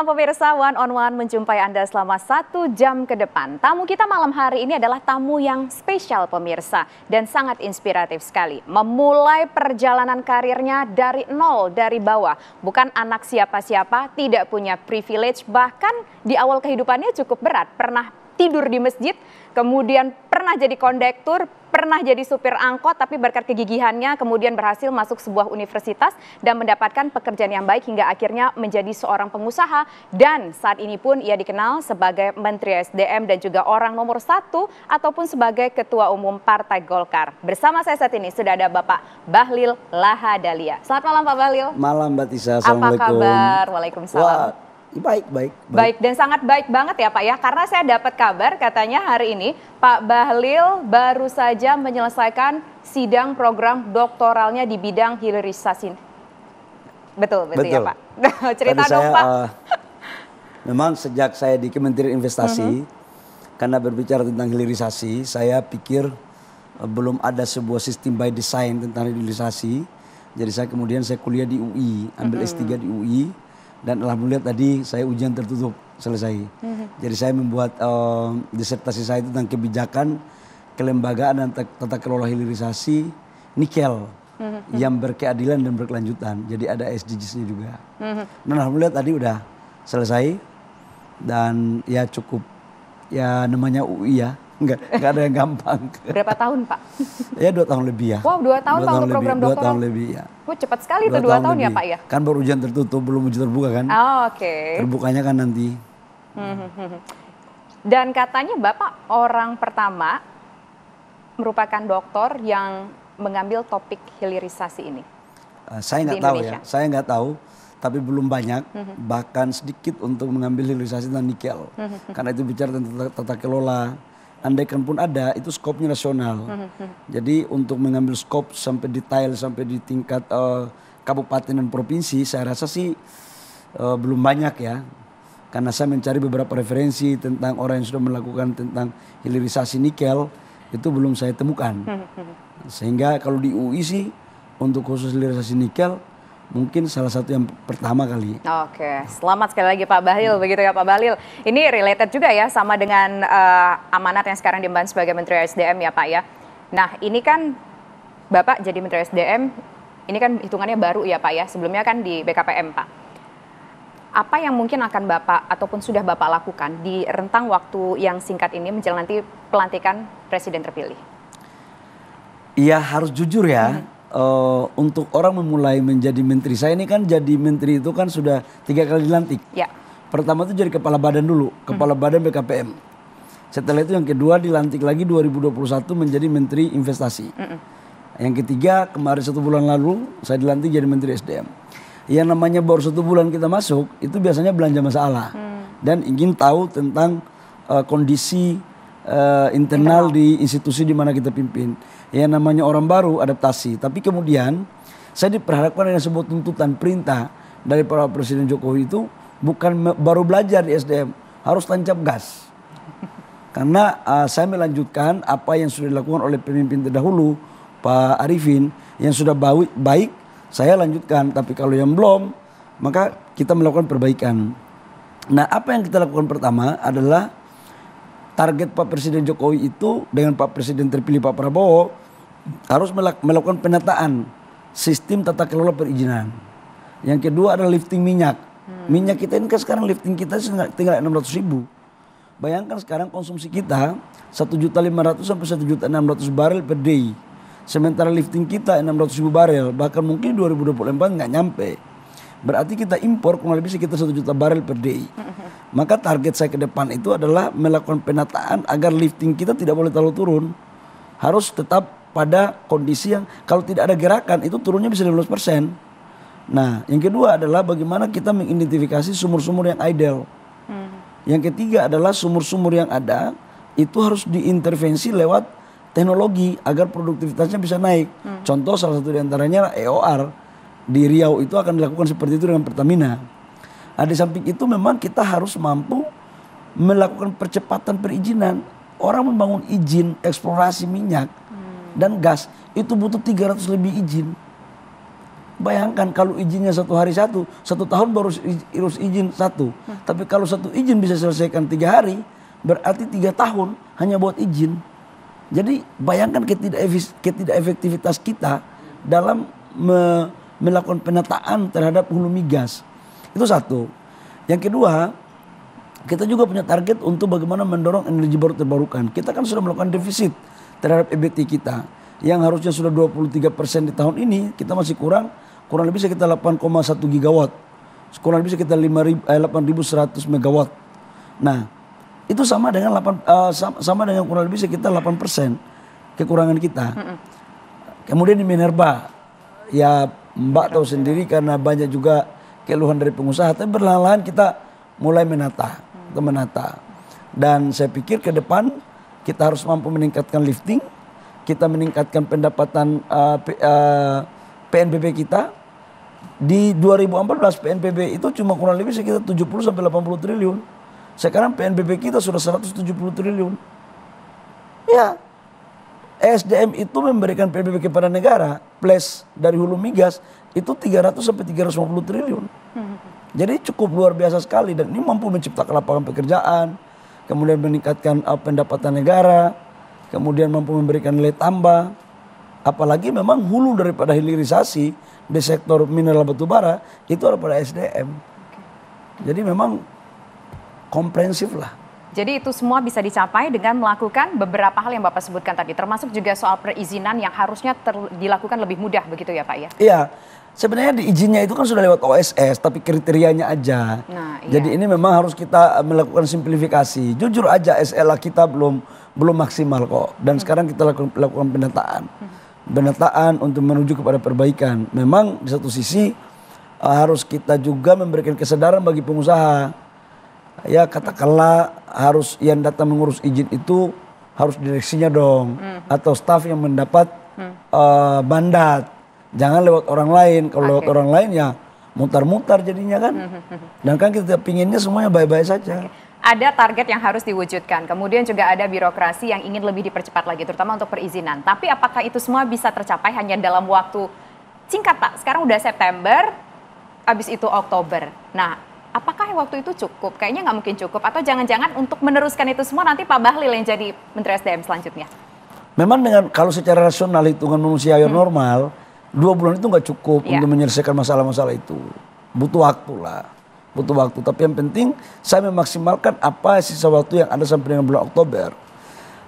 malam pemirsa One on One menjumpai Anda selama satu jam ke depan. Tamu kita malam hari ini adalah tamu yang spesial pemirsa dan sangat inspiratif sekali. Memulai perjalanan karirnya dari nol, dari bawah. Bukan anak siapa-siapa, tidak punya privilege, bahkan di awal kehidupannya cukup berat. Pernah tidur di masjid, kemudian pernah jadi kondektur, pernah jadi supir angkot tapi berkat kegigihannya kemudian berhasil masuk sebuah universitas dan mendapatkan pekerjaan yang baik hingga akhirnya menjadi seorang pengusaha dan saat ini pun ia dikenal sebagai Menteri SDM dan juga orang nomor satu ataupun sebagai Ketua Umum Partai Golkar. Bersama saya saat ini sudah ada Bapak Bahlil Lahadalia. Selamat malam Pak Bahlil. Malam Mbak Tisa, Assalamualaikum. Apa kabar? Waalaikumsalam. Wah Baik, baik, baik. Baik dan sangat baik banget ya Pak ya. Karena saya dapat kabar katanya hari ini Pak Bahlil baru saja menyelesaikan sidang program doktoralnya di bidang hilirisasi. Betul, betul, ya, betul. ya Pak. Cerita karena dong saya, Pak. Uh, memang sejak saya di Kementerian Investasi mm -hmm. karena berbicara tentang hilirisasi, saya pikir uh, belum ada sebuah sistem by design tentang hilirisasi. Jadi saya kemudian saya kuliah di UI, ambil mm -hmm. S3 di UI dan alhamdulillah tadi saya ujian tertutup selesai. Mhm. Jadi saya membuat um, disertasi saya itu tentang kebijakan kelembagaan dan tata kelola hilirisasi nikel mhm. yang berkeadilan dan berkelanjutan. Jadi ada SDGs-nya juga. Mm-hmm. Dan alhamdulillah tadi udah selesai dan ya cukup ya namanya UI ya Enggak, enggak ada yang gampang. Berapa tahun Pak? Ya dua tahun lebih ya. Wow, dua tahun dua tahun untuk program lebih, Dua tahun lebih ya. oh, cepat sekali dua tuh dua tahun, tahun ya Pak ya. Kan baru ujian tertutup, belum uji terbuka kan. Oh, oke. Okay. Terbukanya kan nanti. Hmm, hmm, hmm, Dan katanya Bapak orang pertama merupakan dokter yang mengambil topik hilirisasi ini. Eh, saya nggak tahu ya, saya nggak tahu tapi belum banyak, mm -hmm. bahkan sedikit untuk mengambil hilirisasi tentang nikel. Mm -hmm. Karena itu bicara tentang tata kelola, andaikan pun ada itu skopnya nasional. Jadi untuk mengambil skop sampai detail sampai di tingkat uh, kabupaten dan provinsi saya rasa sih uh, belum banyak ya. Karena saya mencari beberapa referensi tentang orang yang sudah melakukan tentang hilirisasi nikel itu belum saya temukan. Sehingga kalau di UI sih untuk khusus hilirisasi nikel mungkin salah satu yang pertama kali. Oke, selamat sekali lagi Pak Bahil, hmm. begitu ya Pak Bahil. Ini related juga ya sama dengan uh, amanat yang sekarang diemban sebagai Menteri SDM ya Pak ya. Nah ini kan Bapak jadi Menteri SDM, ini kan hitungannya baru ya Pak ya, sebelumnya kan di BKPM Pak. Apa yang mungkin akan Bapak ataupun sudah Bapak lakukan di rentang waktu yang singkat ini menjelang nanti pelantikan Presiden terpilih? Iya harus jujur ya. Hmm uh, untuk orang memulai menjadi menteri. Saya ini kan jadi menteri itu kan sudah tiga kali dilantik. Ya. Pertama itu jadi kepala badan dulu, kepala hmm. badan BKPM. Setelah itu yang kedua dilantik lagi 2021 menjadi menteri investasi. Hmm. Yang ketiga kemarin satu bulan lalu saya dilantik jadi menteri SDM. Yang namanya baru satu bulan kita masuk itu biasanya belanja masalah hmm. dan ingin tahu tentang uh, kondisi uh, internal di institusi di mana kita pimpin. Yang namanya orang baru adaptasi. Tapi kemudian saya diperhadapkan dengan sebuah tuntutan perintah dari para Presiden Jokowi itu bukan baru belajar di SDM, harus tancap gas. Karena uh, saya melanjutkan apa yang sudah dilakukan oleh pemimpin terdahulu, Pak Arifin, yang sudah baik saya lanjutkan. Tapi kalau yang belum, maka kita melakukan perbaikan. Nah, apa yang kita lakukan pertama adalah target Pak Presiden Jokowi itu dengan Pak Presiden terpilih Pak Prabowo harus melakukan penataan sistem tata kelola perizinan. Yang kedua adalah lifting minyak. Hmm. Minyak kita ini kan sekarang lifting kita tinggal 600 ribu. Bayangkan sekarang konsumsi kita 1.500 sampai 1.600 barel per day. Sementara lifting kita 600 ribu barel, bahkan mungkin 2024 nggak nyampe. Berarti kita impor kurang lebih sekitar 1 juta barel per day. Hmm maka target saya ke depan itu adalah melakukan penataan agar lifting kita tidak boleh terlalu turun. Harus tetap pada kondisi yang kalau tidak ada gerakan itu turunnya bisa 15%. Nah, yang kedua adalah bagaimana kita mengidentifikasi sumur-sumur yang ideal. Hmm. Yang ketiga adalah sumur-sumur yang ada itu harus diintervensi lewat teknologi agar produktivitasnya bisa naik. Hmm. Contoh salah satu diantaranya EOR di Riau itu akan dilakukan seperti itu dengan Pertamina. Nah di samping itu memang kita harus mampu melakukan percepatan perizinan. Orang membangun izin eksplorasi minyak dan gas itu butuh 300 lebih izin. Bayangkan kalau izinnya satu hari satu, satu tahun baru harus izin satu. Tapi kalau satu izin bisa selesaikan tiga hari, berarti tiga tahun hanya buat izin. Jadi bayangkan ketidak efektivitas kita dalam me melakukan penataan terhadap hulu migas. Itu satu. Yang kedua, kita juga punya target untuk bagaimana mendorong energi baru terbarukan. Kita kan sudah melakukan defisit terhadap EBT kita. Yang harusnya sudah 23 persen di tahun ini, kita masih kurang. Kurang lebih sekitar 8,1 gigawatt. Kurang lebih sekitar 8.100 eh, megawatt. Nah, itu sama dengan 8, uh, eh, sama dengan kurang lebih sekitar 8 persen kekurangan kita. Kemudian di Minerba, ya Mbak tahu sendiri karena banyak juga keluhan dari pengusaha, tapi berlahan-lahan kita mulai menata, ke menata. Dan saya pikir ke depan kita harus mampu meningkatkan lifting, kita meningkatkan pendapatan uh, P, uh, eh, PNBP kita. Di 2014 PNBP itu cuma kurang lebih sekitar 70 sampai 80 triliun. Sekarang PNBP kita sudah 170 triliun. Ya, SDM itu memberikan PBB kepada negara, plus dari hulu migas, itu 300 sampai 350 triliun. Jadi cukup luar biasa sekali dan ini mampu menciptakan lapangan pekerjaan, kemudian meningkatkan uh, pendapatan negara, kemudian mampu memberikan nilai tambah. Apalagi memang hulu daripada hilirisasi di sektor mineral batubara itu ada pada SDM. Jadi memang komprehensif lah. Jadi itu semua bisa dicapai dengan melakukan beberapa hal yang Bapak sebutkan tadi, termasuk juga soal perizinan yang harusnya ter, dilakukan lebih mudah begitu ya Pak ya? Iya, sebenarnya di itu kan sudah lewat OSS, tapi kriterianya aja. Nah, iya. Jadi ini memang harus kita eh, melakukan simplifikasi. Jujur aja SLA kita belum belum maksimal kok, dan hmm. sekarang kita lakukan, lakukan pendataan. Hmm. Penataan untuk menuju kepada perbaikan. Memang di satu sisi eh, harus kita juga memberikan kesadaran bagi pengusaha ya katakanlah harus yang datang mengurus izin itu harus direksinya dong hmm. atau staf yang mendapat hmm. uh, Jangan lewat orang lain. Kalau okay. lewat orang lain ya mutar-mutar jadinya kan. Hmm, hmm, hmm, hmm. Dan kan kita pinginnya semuanya baik-baik saja. Okay. Ada target yang harus diwujudkan. Kemudian juga ada birokrasi yang ingin lebih dipercepat lagi terutama untuk perizinan. Tapi apakah itu semua bisa tercapai hanya dalam waktu singkat Pak? Sekarang udah September, habis itu Oktober. Nah, apakah waktu itu cukup? Kayaknya nggak mungkin cukup. Atau jangan-jangan untuk meneruskan itu semua nanti Pak Bahlil yang jadi Menteri SDM selanjutnya? Memang dengan kalau secara rasional hitungan manusia yang hmm. normal, dua bulan itu nggak cukup yeah. untuk menyelesaikan masalah-masalah itu. Butuh waktu lah, butuh waktu. Tapi yang penting saya memaksimalkan apa sisa waktu yang ada sampai dengan bulan Oktober.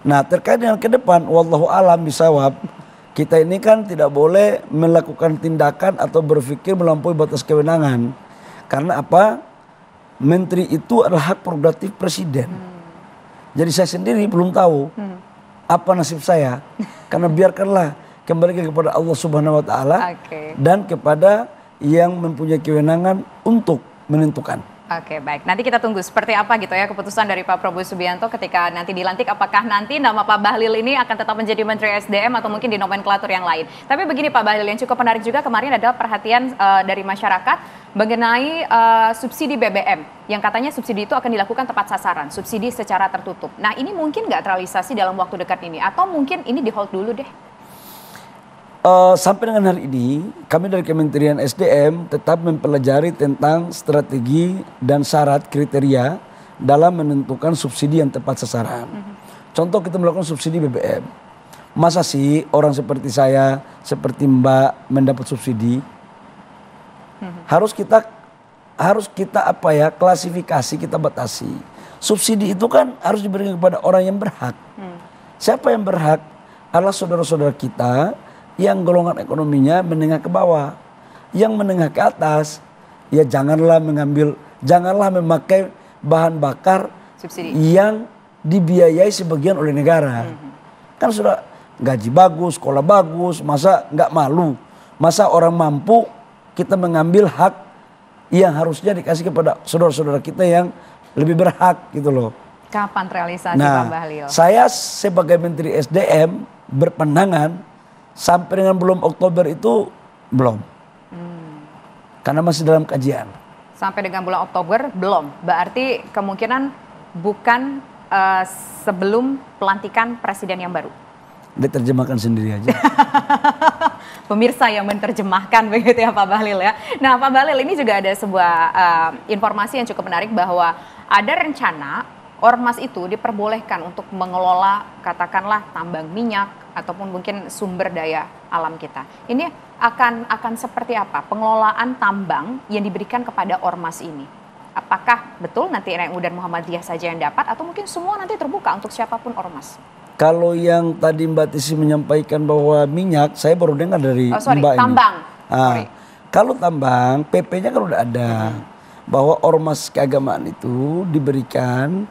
Nah terkait dengan ke depan, wallahu alam bisawab. Kita ini kan tidak boleh melakukan tindakan atau berpikir melampaui batas kewenangan. Karena apa? menteri itu adalah hak prerogatif presiden. Hmm. Jadi saya sendiri belum tahu hmm. apa nasib saya karena biarkanlah kembali kepada Allah Subhanahu wa taala okay. dan kepada yang mempunyai kewenangan untuk menentukan. Oke baik, nanti kita tunggu seperti apa gitu ya keputusan dari Pak Prabowo Subianto ketika nanti dilantik apakah nanti nama Pak Bahlil ini akan tetap menjadi Menteri SDM atau mungkin di nomenklatur yang lain. Tapi begini Pak Bahlil yang cukup menarik juga kemarin adalah perhatian uh, dari masyarakat mengenai uh, subsidi BBM yang katanya subsidi itu akan dilakukan tepat sasaran, subsidi secara tertutup. Nah ini mungkin nggak terrealisasi dalam waktu dekat ini atau mungkin ini di hold dulu deh? Eh, sampai dengan hari ini kami dari Kementerian SDM tetap mempelajari tentang strategi dan syarat kriteria dalam menentukan subsidi yang tepat sasaran. Mhm. Contoh kita melakukan subsidi BBM. Masa sih orang seperti saya, seperti Mbak mendapat subsidi? Mhm. Harus kita harus kita apa ya klasifikasi kita batasi. Subsidi itu kan harus diberikan kepada orang yang berhak. Hmm. Siapa yang berhak? Adalah saudara-saudara kita yang golongan ekonominya menengah ke bawah. Yang menengah ke atas, ya janganlah mengambil, janganlah memakai bahan bakar Subsidi. yang dibiayai sebagian oleh negara. Mm -hmm. Kan sudah gaji bagus, sekolah bagus, masa nggak malu? Masa orang mampu kita mengambil hak yang harusnya dikasih kepada saudara-saudara kita yang lebih berhak gitu loh. Kapan realisasi nah, Pak Bahlil? Saya sebagai Menteri SDM berpendangan sampai dengan belum Oktober itu belum. Hmm. Karena masih dalam kajian. Sampai dengan bulan Oktober belum. Berarti kemungkinan bukan uh, sebelum pelantikan presiden yang baru. Diterjemahkan sendiri aja. Pemirsa yang menerjemahkan begitu ya Pak Bahlil ya. Nah Pak Bahlil ini juga ada sebuah uh, informasi yang cukup menarik bahwa ada rencana ormas itu diperbolehkan untuk mengelola katakanlah tambang minyak ataupun mungkin sumber daya alam kita. Ini akan akan seperti apa pengelolaan tambang yang diberikan kepada ormas ini? Apakah betul nanti NU dan Muhammadiyah saja yang dapat atau mungkin semua nanti terbuka untuk siapapun ormas? Kalau yang tadi Mbak Tisi menyampaikan bahwa minyak, saya baru dengar dari oh, sorry, Mbak tambang. ini. Ah, Kalau tambang, PP-nya kan udah ada. Hmm. Bahwa ormas keagamaan itu diberikan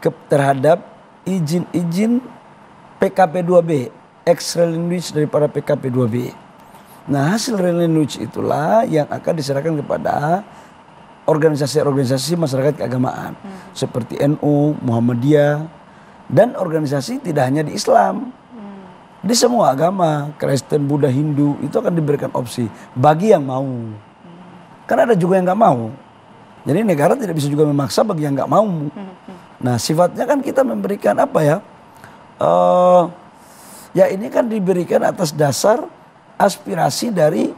ke, terhadap izin-izin PKP2B, extra language daripada PKP2B. Nah hasil language itulah yang akan diserahkan kepada organisasi-organisasi masyarakat keagamaan hmm. seperti NU, Muhammadiyah dan organisasi tidak hanya di Islam. Hmm. Di semua agama, Kristen, Buddha, Hindu itu akan diberikan opsi bagi yang mau. Hmm. Karena ada juga yang nggak mau. Jadi negara tidak bisa juga memaksa bagi yang nggak mau. Hmm, hmm. Nah sifatnya kan kita memberikan apa ya? Uh, ya ini kan diberikan atas dasar aspirasi dari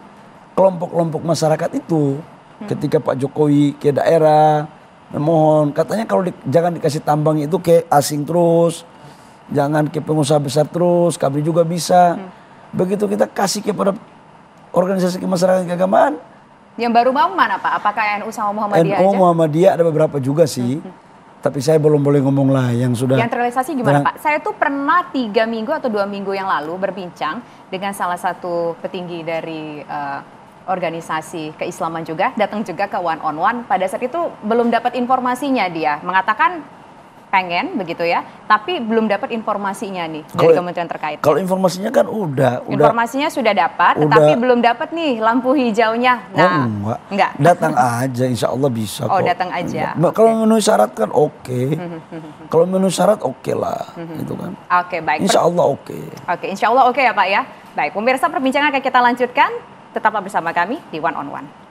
kelompok-kelompok masyarakat itu. Hmm. Ketika Pak Jokowi ke daerah memohon, katanya kalau di, jangan dikasih tambang itu ke asing terus, jangan ke pengusaha besar terus, kami juga bisa. Hmm. Begitu kita kasih kepada organisasi kemasyarakatan keagamaan. Yang baru mau mana Pak? Apakah NU sama Muhammadiyah NU aja? Muhammadiyah ada beberapa juga sih. Hmm. hmm tapi saya belum boleh ngomong lah yang sudah. Yang terrealisasi gimana terang... Pak? Saya tuh pernah tiga minggu atau dua minggu yang lalu berbincang dengan salah satu petinggi dari uh, organisasi keislaman juga, datang juga ke one on one. Pada saat itu belum dapat informasinya dia, mengatakan pengen begitu ya, tapi belum dapat informasinya nih kalo, dari kementerian terkait. Kalau informasinya kan udah, udah informasinya sudah dapat, udah, tetapi belum dapat nih lampu hijaunya. Oh, nah, oh, enggak. enggak. Datang aja, insya Allah bisa. Oh, kok. datang aja. Okay. Kalau memenuhi syarat kan oke. Okay. kalau memenuhi syarat oke okay lah, hmm. gitu kan. Oke, okay, baik. Insya Allah oke. Okay. Oke, okay, insya Allah oke okay ya Pak ya. Baik, pemirsa perbincangan akan kita lanjutkan. Tetaplah bersama kami di One on One.